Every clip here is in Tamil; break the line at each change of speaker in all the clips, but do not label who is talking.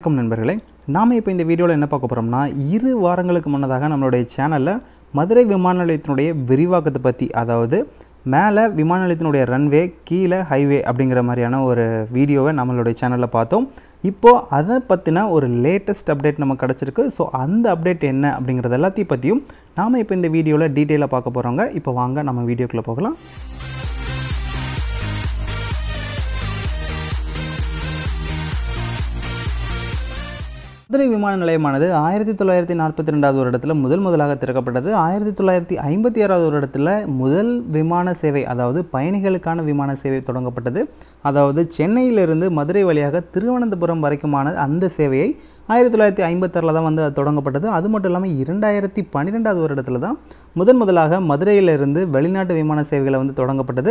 வணக்கம் நண்பர்களே நாம் இப்போ இந்த வீடியோவில் என்ன பார்க்க போகிறோம்னா இரு வாரங்களுக்கு முன்னதாக நம்மளுடைய சேனலில் மதுரை விமான நிலையத்தினுடைய விரிவாக்கத்தை பற்றி அதாவது மேலே விமான நிலையத்தினுடைய ரன்வே கீழே ஹைவே அப்படிங்கிற மாதிரியான ஒரு வீடியோவை நம்மளுடைய சேனலில் பார்த்தோம் இப்போது அதை பற்றின ஒரு லேட்டஸ்ட் அப்டேட் நமக்கு கிடச்சிருக்கு ஸோ அந்த அப்டேட் என்ன அப்படிங்கிறது எல்லாத்தையும் பற்றியும் நாம் இப்போ இந்த வீடியோவில் டீட்டெயிலாக பார்க்க போகிறோங்க இப்போ வாங்க நம்ம வீடியோக்குள்ளே போகலாம் மதுரை விமான நிலையமானது ஆயிரத்தி தொள்ளாயிரத்தி நாற்பத்தி ரெண்டாவது வருடத்தில் முதல் முதலாக திறக்கப்பட்டது ஆயிரத்தி தொள்ளாயிரத்தி ஐம்பத்தி ஆறாவது வருடத்தில் முதல் விமான சேவை அதாவது பயணிகளுக்கான விமான சேவை தொடங்கப்பட்டது அதாவது சென்னையிலிருந்து மதுரை வழியாக திருவனந்தபுரம் வரைக்குமான அந்த சேவையை ஆயிரத்தி தொள்ளாயிரத்தி ஐம்பத்தாறில் தான் வந்து அது தொடங்கப்பட்டது அது மட்டும் இல்லாமல் இரண்டாயிரத்தி பன்னிரெண்டாவது வருடத்தில் தான் முதன் முதலாக மதுரையிலிருந்து வெளிநாட்டு விமான சேவைகளை வந்து தொடங்கப்பட்டது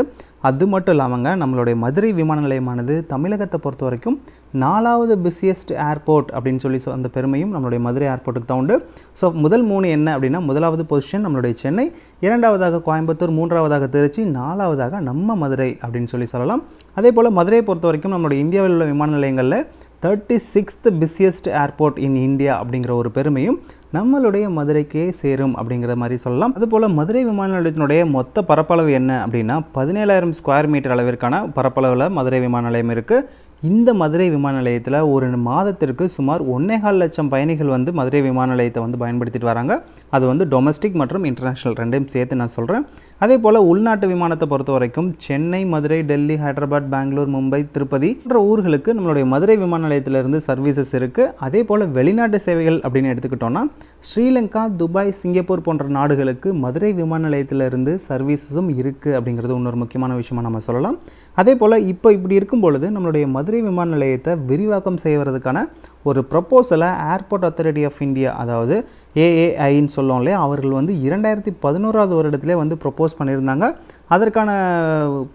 அது மட்டும் இல்லாமங்க நம்மளுடைய மதுரை விமான நிலையமானது தமிழகத்தை பொறுத்த வரைக்கும் நாலாவது பிஸியஸ்ட் ஏர்போர்ட் அப்படின்னு சொல்லி அந்த பெருமையும் நம்மளுடைய மதுரை ஏர்போர்ட்டுக்கு தான் உண்டு ஸோ முதல் மூணு என்ன அப்படின்னா முதலாவது பொசிஷன் நம்மளுடைய சென்னை இரண்டாவதாக கோயம்புத்தூர் மூன்றாவதாக திருச்சி நாலாவதாக நம்ம மதுரை அப்படின்னு சொல்லி சொல்லலாம் அதே போல் மதுரையை பொறுத்த வரைக்கும் நம்மளுடைய இந்தியாவில் உள்ள விமான நிலையங்களில் thirty sixth busiest airport in India அப்படிங்கிற ஒரு பெருமையும் நம்மளுடைய மதுரைக்கே சேரும் அப்படிங்கிற மாதிரி சொல்லலாம் அதுபோல் மதுரை விமான நிலையத்தினுடைய மொத்த பரப்பளவு என்ன அப்படின்னா பதினேழாயிரம் ஸ்கொயர் மீட்டர் அளவிற்கான பரப்பளவில் மதுரை விமான நிலையம் இருக்குது இந்த மதுரை விமான நிலையத்தில் ஒரு மாதத்திற்கு சுமார் ஒன்னேகால் லட்சம் பயணிகள் வந்து மதுரை விமான நிலையத்தை வந்து பயன்படுத்திட்டு வராங்க அது வந்து டொமஸ்டிக் மற்றும் இன்டர்நேஷ்னல் ரெண்டையும் சேர்த்து நான் சொல்கிறேன் அதே போல் உள்நாட்டு விமானத்தை பொறுத்த வரைக்கும் சென்னை மதுரை டெல்லி ஹைதராபாத் பெங்களூர் மும்பை திருப்பதி போன்ற ஊர்களுக்கு நம்மளுடைய மதுரை விமான நிலையத்திலிருந்து சர்வீசஸ் இருக்குது அதே போல் வெளிநாட்டு சேவைகள் அப்படின்னு எடுத்துக்கிட்டோன்னா ஸ்ரீலங்கா துபாய் சிங்கப்பூர் போன்ற நாடுகளுக்கு மதுரை விமான நிலையத்திலிருந்து சர்வீசஸும் இருக்குது அப்படிங்கிறது இன்னொரு முக்கியமான விஷயமாக நம்ம சொல்லலாம் அதே போல் இப்போ இப்படி இருக்கும் பொழுது நம்மளுடைய மது மதுரை விமான நிலையத்தை விரிவாக்கம் செய்வதற்கான ஒரு ப்ரப்போசலை ஏர்போர்ட் அத்தாரிட்டி ஆஃப் இந்தியா அதாவது ஏஏஐன்னு சொல்லுவோம் இல்லையா அவர்கள் வந்து இரண்டாயிரத்தி பதினோராவது வருடத்திலே வந்து ப்ரப்போஸ் பண்ணியிருந்தாங்க அதற்கான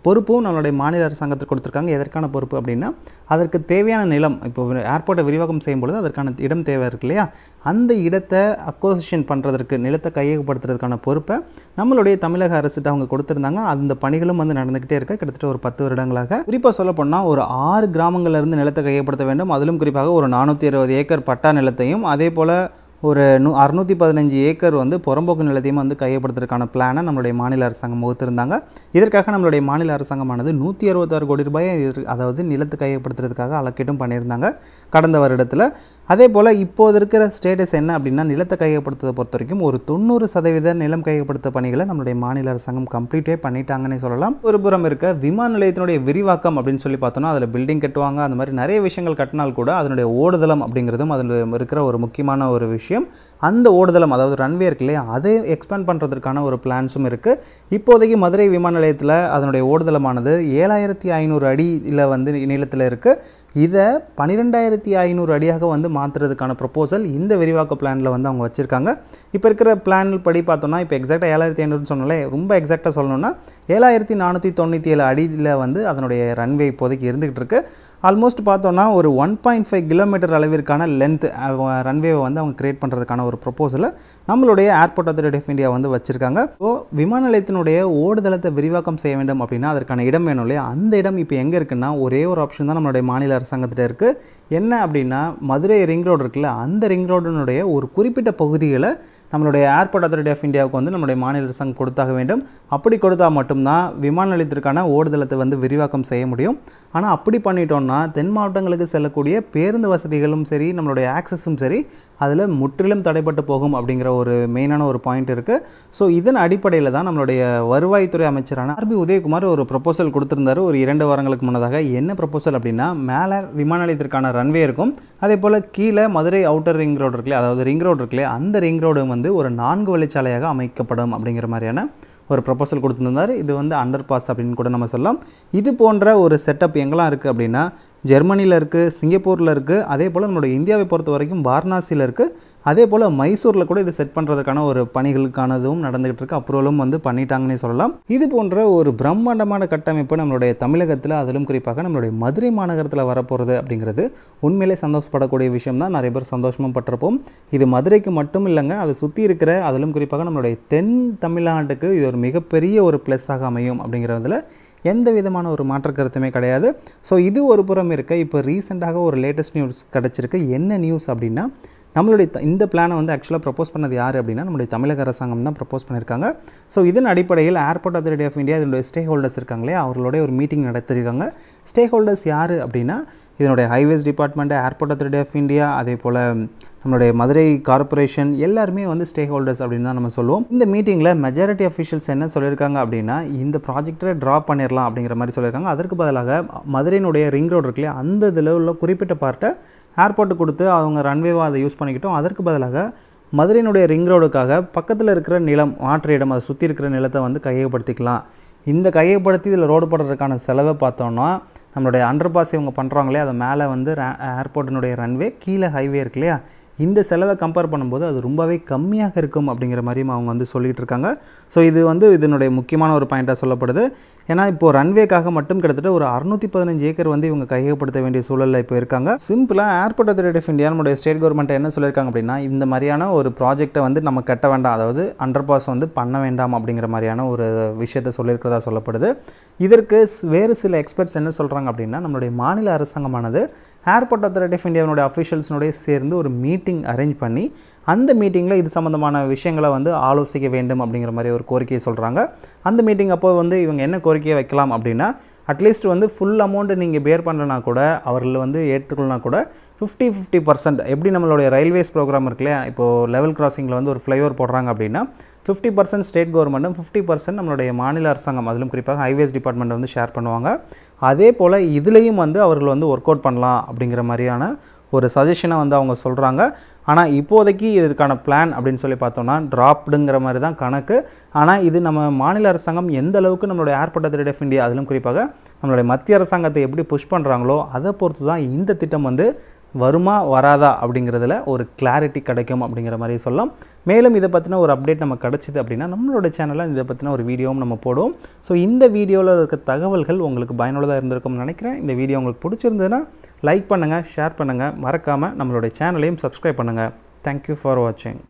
பொறுப்பும் நம்மளுடைய மாநில அரசாங்கத்துக்கு கொடுத்துருக்காங்க எதற்கான பொறுப்பு அப்படின்னா அதற்கு தேவையான நிலம் இப்போ ஏர்போர்ட்டை விரிவாக்கம் செய்யும் பொழுது அதற்கான இடம் தேவை இருக்கு இல்லையா அந்த இடத்தை அக்கோசிஷன் பண்ணுறதற்கு நிலத்தை கையகப்படுத்துறதுக்கான பொறுப்பை நம்மளுடைய தமிழக அரசுகிட்ட அவங்க கொடுத்துருந்தாங்க அந்த பணிகளும் வந்து நடந்துக்கிட்டே இருக்க கிட்டத்தட்ட ஒரு பத்து வருடங்களாக குறிப்பாக சொல்ல போனால் ஒரு ஆறு கிராம கிராமங்களிலிருந்து நிலத்தை கையப்படுத்த வேண்டும் அதிலும் குறிப்பாக ஒரு நானூற்றி இருபது ஏக்கர் பட்டா நிலத்தையும் அதே போல் ஒரு நூ அறுநூற்றி பதினஞ்சு ஏக்கர் வந்து புறம்போக்கு நிலத்தையும் வந்து கையப்படுத்துறதுக்கான பிளானை நம்மளுடைய மாநில அரசாங்கம் வகுத்திருந்தாங்க இதற்காக நம்மளுடைய மாநில அரசாங்கமானது நூற்றி அறுபத்தாறு கோடி ரூபாயை அதாவது நிலத்தை கையப்படுத்துறதுக்காக அளக்கீடும் பண்ணியிருந்தாங்க கடந்த வருடத்தில் அதே போல் இப்போது இருக்கிற ஸ்டேட்டஸ் என்ன அப்படின்னா நிலத்தை கையகப்படுத்துவதை பொறுத்த வரைக்கும் ஒரு தொண்ணூறு சதவீத நிலம் கையகப்படுத்த பணிகளை நம்மளுடைய மாநில அரசாங்கம் கம்ப்ளீட்டே பண்ணிட்டாங்கன்னே சொல்லலாம் ஒரு புறம் இருக்க விமான நிலையத்தினுடைய விரிவாக்கம் அப்படின்னு சொல்லி பார்த்தோம்னா அதில் பில்டிங் கட்டுவாங்க அந்த மாதிரி நிறைய விஷயங்கள் கட்டினால் கூட அதனுடைய ஓடுதளம் அப்படிங்கிறதும் அதில் இருக்கிற ஒரு முக்கியமான ஒரு விஷயம் அந்த ஓடுதளம் அதாவது ரன்வே இருக்கு இல்லையா அதை எக்ஸ்பேண்ட் பண்ணுறதுக்கான ஒரு பிளான்ஸும் இருக்குது இப்போதைக்கு மதுரை விமான நிலையத்தில் அதனுடைய ஓடுதளமானது ஏழாயிரத்தி ஐநூறு அடியில் வந்து நீளத்தில் இருக்குது இதை பன்னிரெண்டாயிரத்தி ஐநூறு அடியாக வந்து மாற்றுறதுக்கான ப்ரொப்போசல் இந்த விரிவாக்க பிளானில் வந்து அவங்க வச்சுருக்காங்க இப்போ இருக்கிற பிளான் படி பார்த்தோன்னா இப்போ எக்ஸாக்டாக ஏழாயிரத்தி ஐநூறுன்னு சொன்னாலே ரொம்ப எக்ஸாக்டாக சொல்லணும்னா ஏழாயிரத்தி நானூற்றி தொண்ணூற்றி ஏழு அடியில் வந்து அதனுடைய ரன்வே இப்போதைக்கு இருந்துகிட்டு இருக்குது ஆல்மோஸ்ட் பார்த்தோன்னா ஒரு ஒன் பாயிண்ட் ஃபைவ் கிலோமீட்டர் அளவிற்கான லென்த் ரன்வேவை வந்து அவங்க கிரியேட் பண்ணுறதுக்கான ஒரு ப்ரொப்போசலை நம்மளுடைய ஏர்போர்ட் அத்தாரிட்டி ஆஃப் இந்தியா வந்து வச்சுருக்காங்க ஸோ விமான நிலையத்தினுடைய ஓடுதளத்தை விரிவாக்கம் செய்ய வேண்டும் அப்படின்னா அதற்கான இடம் வேணும் இல்லையா அந்த இடம் இப்போ எங்கே இருக்குன்னா ஒரே ஒரு ஆப்ஷன் தான் நம்மளுடைய மாநில அரசாங்கத்திட்ட இருக்குது என்ன அப்படின்னா மதுரை ரிங் ரோடு இருக்குல்ல அந்த ரிங் ரோடுனுடைய ஒரு குறிப்பிட்ட பகுதிகளை நம்மளுடைய ஏர்போர்ட் அத்தாரிட்டி ஆஃப் இந்தியாவுக்கு வந்து நம்முடைய மாநில அரசாங்கம் கொடுத்தாக வேண்டும் அப்படி கொடுத்தால் மட்டும்தான் விமான நிலையத்திற்கான ஓடுதளத்தை வந்து விரிவாக்கம் செய்ய முடியும் ஆனால் அப்படி பண்ணிட்டோம்னா தென் மாவட்டங்களுக்கு செல்லக்கூடிய பேருந்து வசதிகளும் சரி நம்மளுடைய ஆக்சஸும் சரி அதில் முற்றிலும் தடைப்பட்டு போகும் அப்படிங்கிற ஒரு மெயினான ஒரு பாயிண்ட் இருக்குது ஸோ இதன் அடிப்படையில் தான் நம்மளுடைய வருவாய்த்துறை அமைச்சரான ஆர்பி உதயகுமார் ஒரு ப்ரொப்போசல் கொடுத்துருந்தார் ஒரு இரண்டு வாரங்களுக்கு முன்னதாக என்ன ப்ரொப்போசல் அப்படின்னா மேலே விமான நிலையத்திற்கான ரன்வே இருக்கும் அதே போல் கீழே மதுரை அவுட்டர் ரிங் ரோடு இருக்குல்லையே அதாவது ரிங் ரோடு இருக்குல்லையே அந்த ரிங் ரோடு வந்து வந்து ஒரு நான்கு வழிச்சாலையாக அமைக்கப்படும் அப்படிங்கிற மாதிரியான ஒரு ப்ரப்போசல் கொடுத்துருந்தார் இது வந்து அண்டர் பாஸ் அப்படின்னு கூட நம்ம சொல்லலாம் இது போன்ற ஒரு செட்டப் எங்கெல்லாம் இருக்குது அப்படின்னா ஜெர்மனியில் இருக்குது சிங்கப்பூரில் இருக்குது அதே போல் நம்மளுடைய இந்தியாவை பொறுத்த வரைக்கும் வாரணாசியில் இருக்குது அதே போல் மைசூரில் கூட இதை செட் பண்ணுறதுக்கான ஒரு பணிகளுக்கானதும் நடந்துகிட்டு இருக்கு அப்ரூவலும் வந்து பண்ணிட்டாங்கன்னே சொல்லலாம் இது போன்ற ஒரு பிரம்மாண்டமான கட்டமைப்பு நம்மளுடைய தமிழகத்தில் அதிலும் குறிப்பாக நம்மளுடைய மதுரை மாநகரத்தில் வரப்போகிறது அப்படிங்கிறது உண்மையிலே சந்தோஷப்படக்கூடிய விஷயம் தான் நிறைய பேர் சந்தோஷமும் பட்டிருப்போம் இது மதுரைக்கு மட்டும் இல்லைங்க அதை சுற்றி இருக்கிற அதிலும் குறிப்பாக நம்மளுடைய தென் தமிழ்நாட்டுக்கு இது ஒரு மிகப்பெரிய ஒரு ப்ளஸ்ஸாக அமையும் அப்படிங்கிறதுல எந்த விதமான ஒரு மாற்ற கருத்துமே கிடையாது ஸோ இது ஒரு புறம் இருக்க இப்போ ரீசெண்டாக ஒரு லேட்டஸ்ட் நியூஸ் கிடச்சிருக்கு என்ன நியூஸ் அப்படின்னா நம்மளுடைய இந்த பிளானை வந்து ஆக்சுவலாக ப்ரப்போஸ் பண்ணது யார் அப்படின்னா நம்மளுடைய தமிழக அரசாங்கம் தான் ப்ரப்போஸ் பண்ணியிருக்காங்க ஸோ இதன் அடிப்படையில் ஏர்போர்ட் அத்தாரிட்டி ஆஃப் இந்தியா இதனுடைய ஸ்டேக் ஹோல்டர்ஸ் இருக்காங்களே அவர்களுடைய ஒரு மீட்டிங் நடத்திருக்காங்க ஸ்டேக் ஹோல்டர்ஸ் யார் அப்படின்னா இதனுடைய highways department airport authority of India அதே போல் நம்மளுடைய மதுரை கார்பரேஷன் எல்லாருமே வந்து ஸ்டேக் ஹோல்டர்ஸ் அப்படின்னு தான் நம்ம சொல்லுவோம் இந்த மீட்டிங்கில் மெஜாரிட்டி அஃபிஷியல்ஸ் என்ன சொல்லியிருக்காங்க அப்படின்னா இந்த ப்ராஜெக்டை ட்ரா பண்ணிடலாம் அப்படிங்கிற மாதிரி சொல்லியிருக்காங்க அதற்கு பதிலாக மதுரையினுடைய ரிங் ரோடு இருக்குல்லையே அந்த இதில் உள்ள குறிப்பிட்ட பார்ட்டை ஏர்போர்ட்டு கொடுத்து அவங்க ரன்வேவாக அதை யூஸ் பண்ணிக்கிட்டோம் அதற்கு பதிலாக மதுரையினுடைய ரிங் ரோடுக்காக பக்கத்தில் இருக்கிற நிலம் மாற்று இடம் அதை சுற்றி இருக்கிற நிலத்தை வந்து கையகப்படுத்திக்கலாம் இந்த கையப்படுத்தி இதில் ரோடு போடுறதுக்கான செலவை பார்த்தோன்னா நம்மளுடைய அண்டர் பாஸ் இவங்க பண்ணுறாங்களே அதை மேலே வந்து ஏர்போர்ட்டினுடைய ரன்வே கீழே ஹைவே இருக்கு இல்லையா இந்த செலவை கம்பேர் பண்ணும்போது அது ரொம்பவே கம்மியாக இருக்கும் அப்படிங்கிற மாதிரியும் அவங்க வந்து சொல்லிகிட்டு இருக்காங்க ஸோ இது வந்து இதனுடைய முக்கியமான ஒரு பாயிண்ட்டாக சொல்லப்படுது ஏன்னா இப்போது ரன்வேக்காக மட்டும் கிட்டத்தட்ட ஒரு அறுநூத்தி பதினஞ்சு ஏக்கர் வந்து இவங்க கையகப்படுத்த வேண்டிய சூழலில் இப்போ இருக்காங்க சிம்பிளாக ஏர்போர்ட் அத்தாரிட்டி ஆஃப் இந்தியா நம்முடைய ஸ்டேட் கவர்மெண்ட் என்ன சொல்லியிருக்காங்க அப்படின்னா இந்த மாதிரியான ஒரு ப்ராஜெக்டை வந்து நம்ம கட்ட வேண்டாம் அதாவது அண்டர் பாஸ் வந்து பண்ண வேண்டாம் அப்படிங்கிற மாதிரியான ஒரு விஷயத்தை சொல்லியிருக்கிறதா சொல்லப்படுது இதற்கு வேறு சில எக்ஸ்பர்ட்ஸ் என்ன சொல்கிறாங்க அப்படின்னா நம்மளுடைய மாநில அரசாங்கமானது ஏர்போர்ட் அத்தாரிட்டி ஆஃப் இந்தியாவினுடைய அஃபிஷியல்ஸினுடைய சேர்ந்து ஒரு மீட்டிங் அரேஞ்ச் பண்ணி அந்த மீட்டிங்கில் இது சம்மந்தமான விஷயங்களை வந்து ஆலோசிக்க வேண்டும் அப்படிங்கிற மாதிரி ஒரு கோரிக்கையை சொல்கிறாங்க அந்த மீட்டிங் அப்போ வந்து இவங்க என்ன கோரிக்கையை வைக்கலாம் அப்படின்னா அட்லீஸ்ட் வந்து ஃபுல் அமௌண்ட்டு நீங்கள் பேர் பண்ணலனா கூட அவர்கள் வந்து ஏற்றுக்கொள்ளனா கூட ஃபிஃப்டி ஃபிஃப்டி பர்சன்ட் எப்படி நம்மளுடைய ரயில்வேஸ் ப்ரோக்ராம் இருக்குல்லையா இப்போது லெவல் கிராசிங்கில் வந்து ஒரு ஃப்ளைஓவர் போடுறாங்க அப்படின்னா ஃபிஃப்டி பர்சன்ட் ஸ்டேட் கவர்மெண்ட்டும் ஃபிஃப்டி பர்சன்ட் நம்மளுடைய மாநில அரசாங்கம் அதிலும் குறிப்பாக ஹைவேஸ் டிபார்ட்மெண்ட் வந்து ஷேர் பண்ணுவாங்க அதே போல் இதுலேயும் வந்து அவர்கள் வந்து ஒர்க் அவுட் பண்ணலாம் அப்படிங்கிற மாதிரியான ஒரு சஜஷனை வந்து அவங்க சொல்கிறாங்க ஆனால் இப்போதைக்கு இதற்கான பிளான் அப்படின்னு சொல்லி பார்த்தோம்னா ட்ராப்டுங்கிற மாதிரி தான் கணக்கு ஆனால் இது நம்ம மாநில அரசாங்கம் எந்த அளவுக்கு நம்மளுடைய ஏர்போர்ட் அத்தாரிட்டி ஆஃப் இந்தியா அதிலும் குறிப்பாக நம்மளுடைய மத்திய அரசாங்கத்தை எப்படி புஷ் பண்ணுறாங்களோ அதை பொறுத்து தான் இந்த திட்டம் வந்து வருமா வராதா அப்படிங்கிறதுல ஒரு கிளாரிட்டி கிடைக்கும் அப்படிங்கிற மாதிரி சொல்லலாம் மேலும் இதை பற்றின ஒரு அப்டேட் நம்ம கிடச்சிது அப்படின்னா நம்மளோட சேனலில் இதை பற்றின ஒரு வீடியோவும் நம்ம போடுவோம் ஸோ இந்த வீடியோவில் இருக்க தகவல்கள் உங்களுக்கு பயனுள்ளதாக இருந்திருக்கும்னு நினைக்கிறேன் இந்த வீடியோ உங்களுக்கு பிடிச்சிருந்ததுன்னா லைக் பண்ணுங்கள் ஷேர் பண்ணுங்கள் மறக்காமல் நம்மளுடைய சேனலையும் சப்ஸ்கிரைப் பண்ணுங்கள் தேங்க்யூ ஃபார் வாட்சிங்